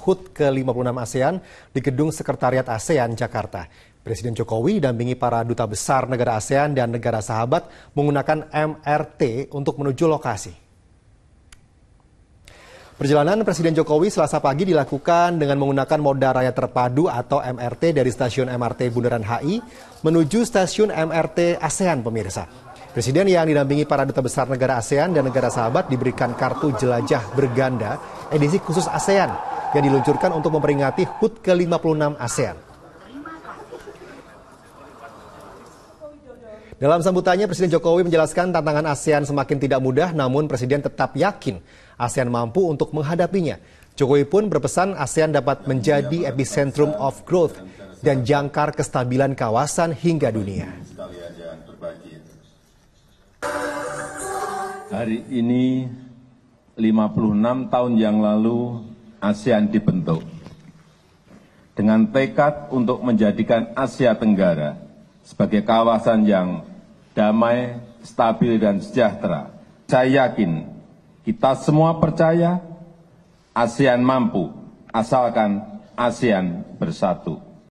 HUT ke-56 ASEAN di Gedung Sekretariat ASEAN Jakarta. Presiden Jokowi didampingi para duta besar negara ASEAN dan negara sahabat menggunakan MRT untuk menuju lokasi. Perjalanan Presiden Jokowi selasa pagi dilakukan dengan menggunakan moda raya terpadu atau MRT dari stasiun MRT Bundaran HI menuju stasiun MRT ASEAN pemirsa. Presiden yang didampingi para duta besar negara ASEAN dan negara sahabat diberikan kartu jelajah berganda edisi khusus ASEAN yang diluncurkan untuk memperingati HUT ke-56 ASEAN. Dalam sambutannya, Presiden Jokowi menjelaskan tantangan ASEAN semakin tidak mudah, namun Presiden tetap yakin ASEAN mampu untuk menghadapinya. Jokowi pun berpesan ASEAN dapat menjadi epicentrum of growth dan jangkar kestabilan kawasan hingga dunia. Hari ini 56 tahun yang lalu asean dibentuk dengan tekad untuk menjadikan asia tenggara sebagai kawasan yang damai, stabil, dan sejahtera. Saya yakin kita semua percaya ASEAN mampu asalkan ASEAN bersatu.